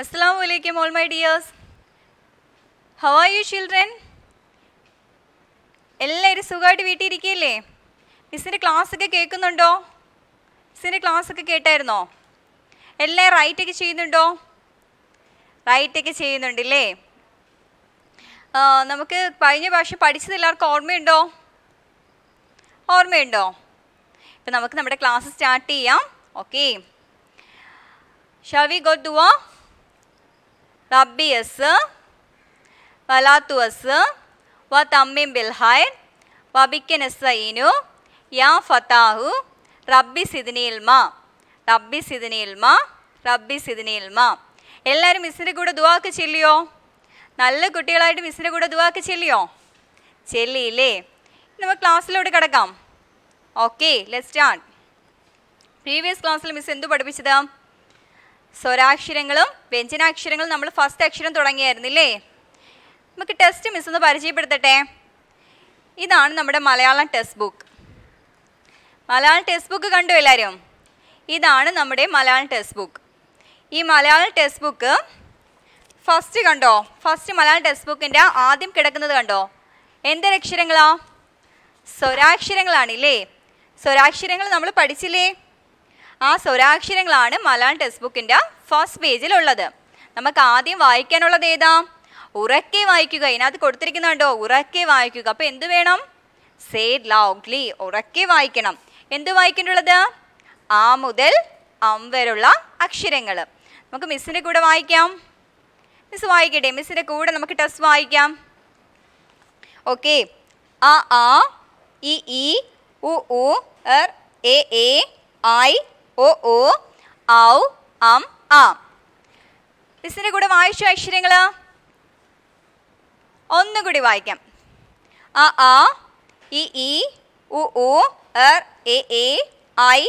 Assalamu alaikum all my dears. How are you children? എല്ലാവരും സുഖമായിട്ട് വീട്ടിൽ ഇരിക്കുകയല്ലേ മിസ്സിൻ്റെ ഒക്കെ കേൾക്കുന്നുണ്ടോ മിസ്സിൻ്റെ ഒക്കെ കേട്ടായിരുന്നോ എല്ലാം റൈറ്റൊക്കെ ചെയ്യുന്നുണ്ടോ റൈറ്റൊക്കെ ചെയ്യുന്നുണ്ടല്ലേ നമുക്ക് കഴിഞ്ഞ ഭാഷ പഠിച്ചത് എല്ലാവർക്കും ഓർമ്മയുണ്ടോ ഓർമ്മയുണ്ടോ ഇപ്പം നമുക്ക് നമ്മുടെ ക്ലാസ് സ്റ്റാർട്ട് ചെയ്യാം ഓക്കെ ഷാ വി ഗോ ദുവാ റബ്ബിയസ് വലാത്തുവസ് വ തമ്മിം ബിൽഹായ് വബിക്കനസൈനു യാ ഫതാഹു റബ്ബി സിദിനിയിൽമ റബ്ബി സിദിനിയിൽമ റബ്ബി സിദിനിയിൽമ എല്ലാവരും മിസ്സിൻ്റെ കൂടെ ദുവാക്ക് ചെല്ലിയോ നല്ല കുട്ടികളായിട്ട് മിസ്സിൻ്റെ കൂടെ ദുവാക്ക് ചെല്ലിയോ ചെല്ലിയില്ലേ നമ്മൾ ക്ലാസ്സിലോട്ട് കിടക്കാം ഓക്കെ ലെറ്റ് സ്റ്റാർട്ട് പ്രീവിയസ് ക്ലാസ്സിൽ മിസ് എന്തു പഠിപ്പിച്ചതാണ് സ്വരാക്ഷരങ്ങളും വ്യഞ്ജനാക്ഷരങ്ങളും നമ്മൾ ഫസ്റ്റ് അക്ഷരം തുടങ്ങിയായിരുന്നില്ലേ നമുക്ക് ടെസ്റ്റ് മിസ് ഒന്ന് പരിചയപ്പെടുത്തട്ടെ ഇതാണ് നമ്മുടെ Malayalam text book Malayalam text book കണ്ടു എല്ലാവരും ഇതാണ് നമ്മുടെ മലയാളം ടെക്സ്റ്റ് ബുക്ക് ഈ മലയാളം ടെക്സ്റ്റ് ബുക്ക് ഫസ്റ്റ് കണ്ടോ ഫസ്റ്റ് മലയാളം ടെക്സ്റ്റ് ബുക്കിൻ്റെ ആദ്യം കിടക്കുന്നത് കണ്ടോ സ്വരാക്ഷരങ്ങളാണ് ഇല്ലേ സ്വരാക്ഷരങ്ങൾ നമ്മൾ പഠിച്ചില്ലേ ആ സ്വരാക്ഷരങ്ങളാണ് മലയാളം ടെക്സ്റ്റ് ബുക്കിൻ്റെ ഫസ്റ്റ് പേജിലുള്ളത് നമുക്ക് ആദ്യം വായിക്കാനുള്ളത് ഏതാ ഉറക്കെ വായിക്കുക ഇതിനകത്ത് കൊടുത്തിരിക്കുന്നുണ്ടോ ഉറക്കെ വായിക്കുക അപ്പോൾ എന്ത് വേണം സേ ലൗഡ്ലി ഉറക്കെ വായിക്കണം എന്ത് വായിക്കേണ്ടുള്ളത് ആ മുതൽ അം വരെയുള്ള അക്ഷരങ്ങൾ നമുക്ക് മിസ്സിൻ്റെ കൂടെ വായിക്കാം മിസ് വായിക്കട്ടെ മിസ്സിൻ്റെ കൂടെ നമുക്ക് ടെസ്റ്റ് വായിക്കാം ഓക്കെ അ ആ ഇ ഉ ഉ എ എ ഐ ഒ ഔ അം ആം മിസ്സിന്റെ കൂടെ വായിച്ചു അക്ഷരങ്ങൾ ഒന്നുകൂടി വായിക്കാം അ ആ ഇ ഇ ഉ ഉ എർ എ എ ഐ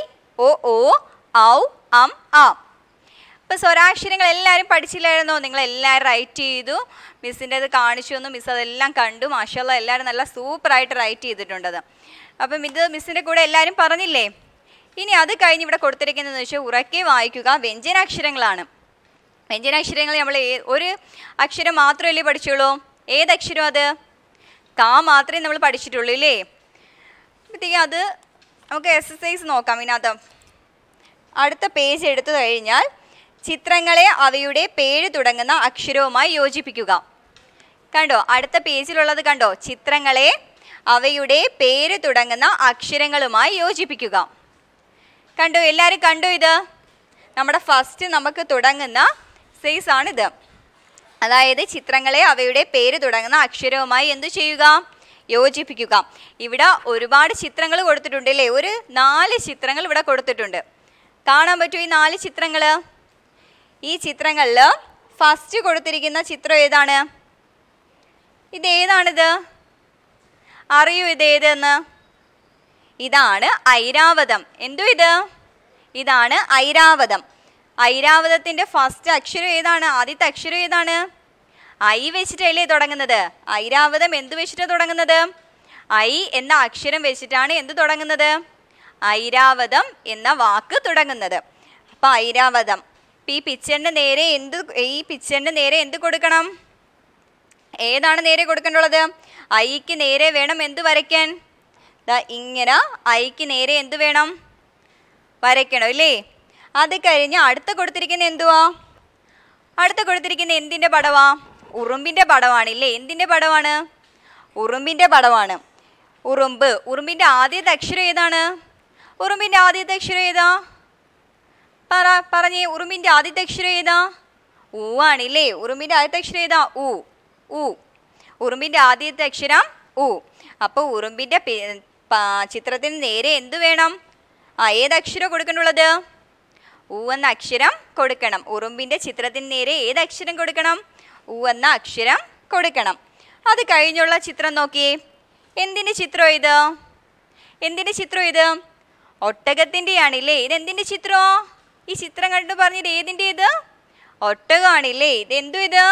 ഒ ഒ ഔ അം ആം ഇപ്പൊ സ്വരാക്ഷരങ്ങൾ എല്ലാവരും പഠിച്ചില്ലായിരുന്നോ എല്ലാവരും റൈറ്റ് ചെയ്തു മിസ്സിൻ്റെ അത് കാണിച്ചു തന്നു മിസ് അതെല്ലാം കണ്ടു മാഷല്ല എല്ലാവരും നല്ല സൂപ്പറായിട്ട് റൈറ്റ് ചെയ്തിട്ടുണ്ടത് അപ്പം ഇത് മിസ്സിൻ്റെ കൂടെ എല്ലാവരും പറഞ്ഞില്ലേ ഇനി അത് കഴിഞ്ഞ് ഇവിടെ കൊടുത്തിരിക്കുന്നതെന്ന് വെച്ചാൽ ഉറക്കെ വായിക്കുക വ്യഞ്ജനാക്ഷരങ്ങളാണ് വ്യഞ്ജനാക്ഷരങ്ങൾ നമ്മൾ ഒരു അക്ഷരം മാത്രമല്ലേ പഠിച്ചുള്ളൂ ഏതക്ഷരം അത് കാ മാത്രമേ നമ്മൾ പഠിച്ചിട്ടുള്ളൂ ഇല്ലേ അപ്പോഴത്തേക്കും അത് നമുക്ക് എക്സസൈസ് നോക്കാം ഇതിനകത്ത് അടുത്ത പേജ് എടുത്തു കഴിഞ്ഞാൽ ചിത്രങ്ങളെ അവയുടെ പേര് തുടങ്ങുന്ന അക്ഷരവുമായി യോജിപ്പിക്കുക കണ്ടോ അടുത്ത പേജിലുള്ളത് കണ്ടോ ചിത്രങ്ങളെ അവയുടെ പേര് തുടങ്ങുന്ന അക്ഷരങ്ങളുമായി യോജിപ്പിക്കുക കണ്ടു എല്ലാവരും കണ്ടു ഇത് നമ്മുടെ ഫസ്റ്റ് നമുക്ക് തുടങ്ങുന്ന സൈസ് ആണിത് അതായത് ചിത്രങ്ങളെ അവയുടെ പേര് തുടങ്ങുന്ന അക്ഷരവുമായി എന്തു ചെയ്യുക യോജിപ്പിക്കുക ഇവിടെ ഒരുപാട് ചിത്രങ്ങൾ കൊടുത്തിട്ടുണ്ട് അല്ലേ ഒരു നാല് ചിത്രങ്ങൾ ഇവിടെ കൊടുത്തിട്ടുണ്ട് കാണാൻ പറ്റുമോ ഈ നാല് ചിത്രങ്ങൾ ഈ ചിത്രങ്ങളിൽ ഫസ്റ്റ് കൊടുത്തിരിക്കുന്ന ചിത്രം ഏതാണ് ഇതേതാണിത് അറിയൂ ഇതേതെന്ന് ഇതാണ് ഐരാവതം എന്തു ഇത് ഇതാണ് ഐരാവതം ഐരാവതത്തിന്റെ ഫസ്റ്റ് അക്ഷരം ഏതാണ് ആദ്യത്തെ അക്ഷരം ഏതാണ് ഐ വെച്ചിട്ടല്ലേ തുടങ്ങുന്നത് ഐരാവതം എന്ത് വെച്ചിട്ടാണ് തുടങ്ങുന്നത് ഐ എന്ന അക്ഷരം വെച്ചിട്ടാണ് എന്ത് തുടങ്ങുന്നത് ഐരാവതം എന്ന വാക്ക് തുടങ്ങുന്നത് അപ്പൊ ഐരാവതം ഈ പിക്ചറിൻ്റെ നേരെ എന്ത് ഈ പിക്ചറിൻ്റെ നേരെ എന്ത് കൊടുക്കണം ഏതാണ് നേരെ കൊടുക്കേണ്ടുള്ളത് ഐക്ക് നേരെ വേണം എന്ത് വരയ്ക്കാൻ ദാ ഇങ്ങനെ ഐക്ക് നേരെ എന്ത് വേണം വരയ്ക്കണം ഇല്ലേ അത് കഴിഞ്ഞ് അടുത്ത കൊടുത്തിരിക്കുന്ന എന്തുവാ അടുത്ത കൊടുത്തിരിക്കുന്ന എന്തിൻ്റെ പടവാ ഉറുമ്പിൻ്റെ പടവാണ് ഇല്ലേ എന്തിൻ്റെ പടവാണ് ഉറുമ്പിൻ്റെ പടവാണ് ഉറുമ്പ് ഉറുമ്പിൻ്റെ ആദ്യത്തെ അക്ഷരം ഏതാണ് ഉറുമ്പിൻ്റെ ആദ്യത്തെ അക്ഷരം ഏതാ പറ പറഞ്ഞേ ഉറുമ്പിൻ്റെ ആദ്യത്തെ അക്ഷരം ഏതാ ഊ ആണ് ഇല്ലേ ഉറുമ്പിൻ്റെ ആദ്യത്തെ അക്ഷരം ഏതാ ഉ ഊ ഉറുമ്പിൻ്റെ ആദ്യത്തെ അക്ഷരം ഉ അപ്പോൾ ഉറുമ്പിൻ്റെ ചിത്രത്തിന് നേരെ എന്ത് വേണം ആ ഏത് അക്ഷരം കൊടുക്കണുള്ളത് ഊ എന്ന അക്ഷരം കൊടുക്കണം ഉറുമ്പിൻ്റെ ചിത്രത്തിന് നേരെ ഏത് അക്ഷരം കൊടുക്കണം ഊ എന്ന അക്ഷരം കൊടുക്കണം അത് കഴിഞ്ഞുള്ള ചിത്രം നോക്കിയേ എന്തിൻ്റെ ചിത്രം ഇത് എന്തിൻ്റെ ചിത്രം ഇത് ഒട്ടകത്തിൻ്റെയാണില്ലേ ഇതെന്തിൻ്റെ ചിത്രമോ ഈ ചിത്രം കണ്ടു പറഞ്ഞത് ഏതിൻ്റെ ഇത് ഒട്ടകമാണില്ലേ ഇതെന്തു ഇത്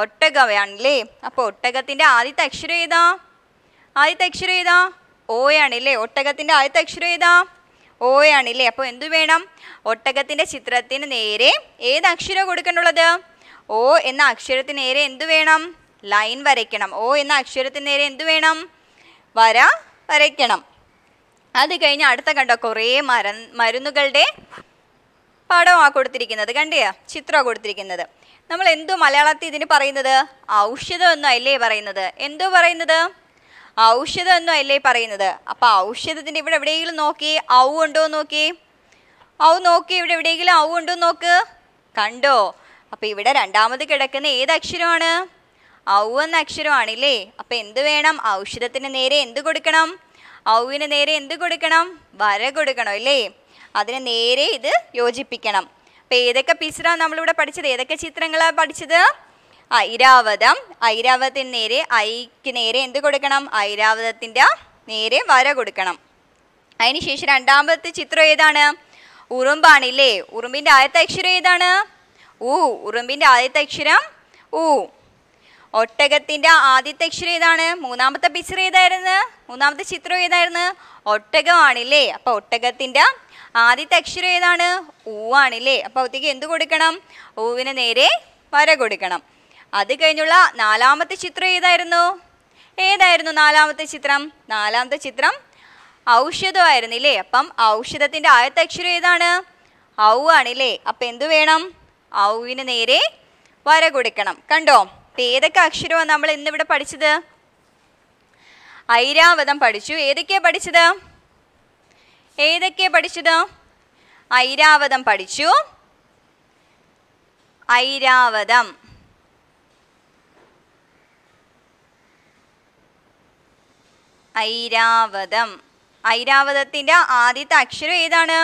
ഒട്ടകമാണല്ലേ അപ്പോൾ ഒട്ടകത്തിൻ്റെ ആദ്യത്തെ അക്ഷരം ഏതാ ആദ്യത്തെ അക്ഷരം ഏതാ അല്ലേ ഒട്ടകത്തിൻ്റെ ആദ്യത്തെ അക്ഷരം ഏതാ അല്ലേ അപ്പോൾ എന്തു വേണം ഒട്ടകത്തിൻ്റെ ചിത്രത്തിന് നേരെ ഏത് അക്ഷരം കൊടുക്കണുള്ളത് ഓ എന്ന അക്ഷരത്തിന് നേരെ എന്തു വേണം ലൈൻ വരയ്ക്കണം ഓ എന്ന അക്ഷരത്തിന് നേരെ എന്തു വേണം വര വരയ്ക്കണം അത് കഴിഞ്ഞ് അടുത്ത കണ്ടോ കുറേ മര മരുന്നുകളുടെ പടമാണ് കൊടുത്തിരിക്കുന്നത് കണ്ടിയാ ചിത്രമാണ് കൊടുത്തിരിക്കുന്നത് നമ്മൾ എന്തോ മലയാളത്തിൽ ഇതിന് പറയുന്നത് ഔഷധം അല്ലേ പറയുന്നത് എന്തോ പറയുന്നത് ഔഷധം എന്നും അല്ലേ പറയുന്നത് അപ്പോൾ ഔഷധത്തിന്റെ ഇവിടെ എവിടെയെങ്കിലും നോക്കി ഔ ഉണ്ടോ നോക്കി ഔ നോക്കി ഇവിടെ എവിടെയെങ്കിലും ഔ ഉണ്ടോ നോക്ക് കണ്ടോ അപ്പോൾ ഇവിടെ രണ്ടാമത് കിടക്കുന്ന ഏത് അക്ഷരമാണ് ഔ എന്ന അക്ഷരമാണില്ലേ അപ്പോൾ എന്ത് വേണം ഔഷധത്തിന് നേരെ എന്ത് കൊടുക്കണം ഔവിന് നേരെ എന്ത് കൊടുക്കണം വര കൊടുക്കണം അല്ലേ അതിന് നേരെ ഇത് യോജിപ്പിക്കണം അപ്പോൾ ഏതൊക്കെ പിക്ചറാണ് നമ്മളിവിടെ പഠിച്ചത് ഏതൊക്കെ ചിത്രങ്ങളാണ് പഠിച്ചത് ഐരാവതം ഐരാവതത്തിന് നേരെ ഐക്ക് നേരെ എന്ത് കൊടുക്കണം ഐരാവതത്തിൻ്റെ നേരെ വര കൊടുക്കണം അതിനുശേഷം രണ്ടാമത്തെ ചിത്രം ഏതാണ് ഇല്ലേ ഉറുമ്പിൻ്റെ ആദ്യത്തെ അക്ഷരം ഏതാണ് ഊ ഉറുമ്പിൻ്റെ ആദ്യത്തെ അക്ഷരം ഊ ഒട്ടകത്തിൻ്റെ ആദ്യത്തെ അക്ഷരം ഏതാണ് മൂന്നാമത്തെ പിക്ചർ ഏതായിരുന്നു മൂന്നാമത്തെ ചിത്രം ഏതായിരുന്നു ഒട്ടകമാണില്ലേ അപ്പോൾ ഒട്ടകത്തിൻ്റെ ആദ്യത്തെ അക്ഷരം ഏതാണ് ഊ ആണില്ലേ അപ്പോൾ അത്തേക്ക് എന്ത് കൊടുക്കണം ഊവിന് നേരെ വര കൊടുക്കണം അത് കഴിഞ്ഞുള്ള നാലാമത്തെ ചിത്രം ഏതായിരുന്നു ഏതായിരുന്നു നാലാമത്തെ ചിത്രം നാലാമത്തെ ചിത്രം ഔഷധമായിരുന്നു ഇല്ലേ അപ്പം ഔഷധത്തിൻ്റെ ആദ്യത്തെ അക്ഷരം ഏതാണ് ഔ ആണില്ലേ അപ്പം എന്തു വേണം ഔവിന് നേരെ വര കൊടുക്കണം കണ്ടോ അപ്പം ഏതൊക്കെ അക്ഷരമാണ് നമ്മൾ ഇന്നിവിടെ പഠിച്ചത് ഐരാവതം പഠിച്ചു ഏതൊക്കെയാണ് പഠിച്ചത് ഏതൊക്കെയാണ് പഠിച്ചത് ഐരാവതം പഠിച്ചു ഐരാവതം ഐരാവതം ഐരാവതത്തിൻ്റെ ആദ്യത്തെ അക്ഷരം ഏതാണ്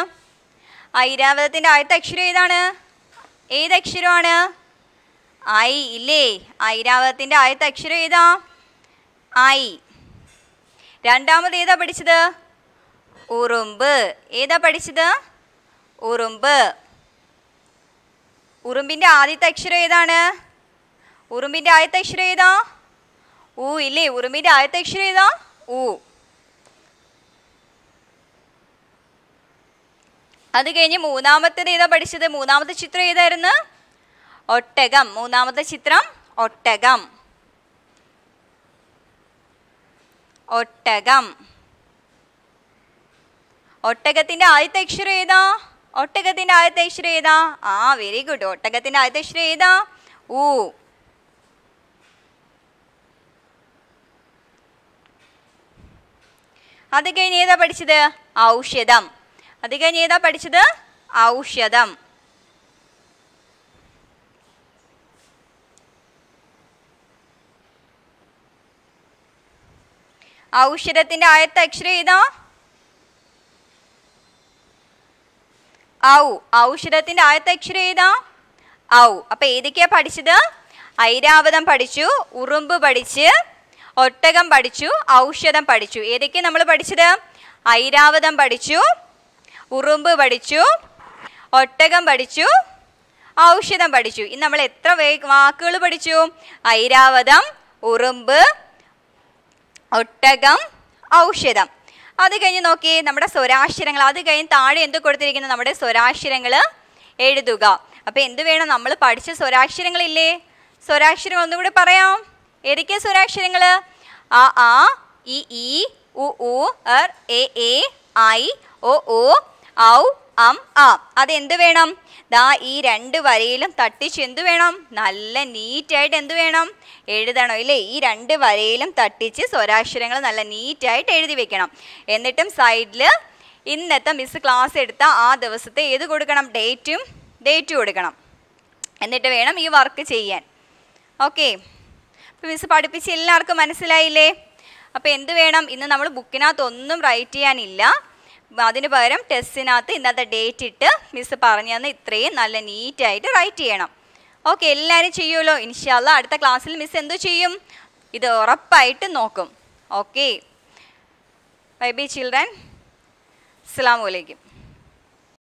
ഐരാവതത്തിൻ്റെ ആദ്യത്തെ അക്ഷരം ഏതാണ് ഏത് അക്ഷരമാണ് ഐ ഇല്ലേ ഐരാവതത്തിൻ്റെ ആദ്യത്തെ അക്ഷരം ഏതാ ഐ രണ്ടാമത് ഏതാ പഠിച്ചത് ഉറുമ്പ് ഏതാ പഠിച്ചത് ഉറുമ്പ് ഉറുമ്പിൻ്റെ ആദ്യത്തെ അക്ഷരം ഏതാണ് ഉറുമ്പിൻ്റെ ആദ്യത്തെ അക്ഷരം ഏതാ ഊ ഇല്ലേ ഉറുമ്പിൻ്റെ ആദ്യത്തെ അക്ഷരം ഏതാ ഉ അത് കഴിഞ്ഞ് മൂന്നാമത്തേത് ഏതാ പഠിച്ചത് മൂന്നാമത്തെ ചിത്രം ഏതായിരുന്നു ഒട്ടകം മൂന്നാമത്തെ ചിത്രം ഒട്ടകം ഒട്ടകം ഒട്ടകത്തിന്റെ ആദ്യത്തെ അക്ഷരം ഏതാ ഒട്ടകത്തിന്റെ ആദ്യത്തെ അക്ഷരം ഏതാ ആ വെരി ഗുഡ് ഒട്ടകത്തിന്റെ ആദ്യത്തെ അക്ഷരം ഏതാ ഊ അത് കഴിഞ്ഞ് ഏതാ പഠിച്ചത് ഔഷധം അത് കഴിഞ്ഞ് ഏതാ പഠിച്ചത് ഔഷധം ഔഷധത്തിന്റെ ആയത്ത അക്ഷരം ഏതാ ഔ ഔഷധത്തിന്റെ ആയത്ത അക്ഷരം ഏതാ ഔ അപ്പൊ ഏതൊക്കെയാ പഠിച്ചത് ഐരാവതം പഠിച്ചു ഉറുമ്പ് പഠിച്ച് ഒട്ടകം പഠിച്ചു ഔഷധം പഠിച്ചു ഏതൊക്കെ നമ്മൾ പഠിച്ചത് ഐരാവതം പഠിച്ചു ഉറുമ്പ് പഠിച്ചു ഒട്ടകം പഠിച്ചു ഔഷധം പഠിച്ചു ഇന്ന് നമ്മൾ എത്ര വാക്കുകൾ പഠിച്ചു ഐരാവതം ഉറുമ്പ് ഒട്ടകം ഔഷധം അത് കഴിഞ്ഞ് നോക്കി നമ്മുടെ സ്വരാക്ഷരങ്ങൾ അത് കഴിഞ്ഞ് താഴെ എന്ത് കൊടുത്തിരിക്കുന്നത് നമ്മുടെ സ്വരാക്ഷരങ്ങൾ എഴുതുക അപ്പോൾ എന്ത് വേണം നമ്മൾ പഠിച്ച സ്വരാക്ഷരങ്ങളില്ലേ സ്വരാക്ഷരം ഒന്നുകൂടി പറയാം ഏതൊക്കെയാ സ്വരാക്ഷരങ്ങൾ ആ ആ ഇ ഇ ഉ ഉ എ എ ഐ ഒ ഓ ഔ അം ആ അതെന്ത് വേണം ദാ ഈ രണ്ട് വരയിലും തട്ടിച്ച് എന്ത് വേണം നല്ല നീറ്റായിട്ട് എന്ത് വേണം എഴുതണം ഇല്ലേ ഈ രണ്ട് വരയിലും തട്ടിച്ച് സ്വരാക്ഷരങ്ങൾ നല്ല നീറ്റായിട്ട് എഴുതി വെക്കണം എന്നിട്ടും സൈഡിൽ ഇന്നത്തെ മിസ് ക്ലാസ് എടുത്ത ആ ദിവസത്തെ ഏത് കൊടുക്കണം ഡേറ്റും ഡേറ്റ് കൊടുക്കണം എന്നിട്ട് വേണം ഈ വർക്ക് ചെയ്യാൻ ഓക്കേ അപ്പോൾ മിസ് പഠിപ്പിച്ച് എല്ലാവർക്കും മനസ്സിലായില്ലേ അപ്പോൾ എന്ത് വേണം ഇന്ന് നമ്മൾ ബുക്കിനകത്തൊന്നും റൈറ്റ് ചെയ്യാനില്ല അതിന് പകരം ടെസ്റ്റിനകത്ത് ഇന്നത്തെ ഡേറ്റ് ഇട്ട് മിസ് പറഞ്ഞു തന്ന ഇത്രയും നല്ല നീറ്റായിട്ട് റൈറ്റ് ചെയ്യണം ഓക്കെ എല്ലാവരും ചെയ്യുമല്ലോ ഇൻഷാല്ല അടുത്ത ക്ലാസ്സിൽ മിസ് എന്തു ചെയ്യും ഇത് ഉറപ്പായിട്ട് നോക്കും ഓക്കെ ബൈ ബൈ ചിൽഡ്രൻ അസ്സാം വലൈക്കും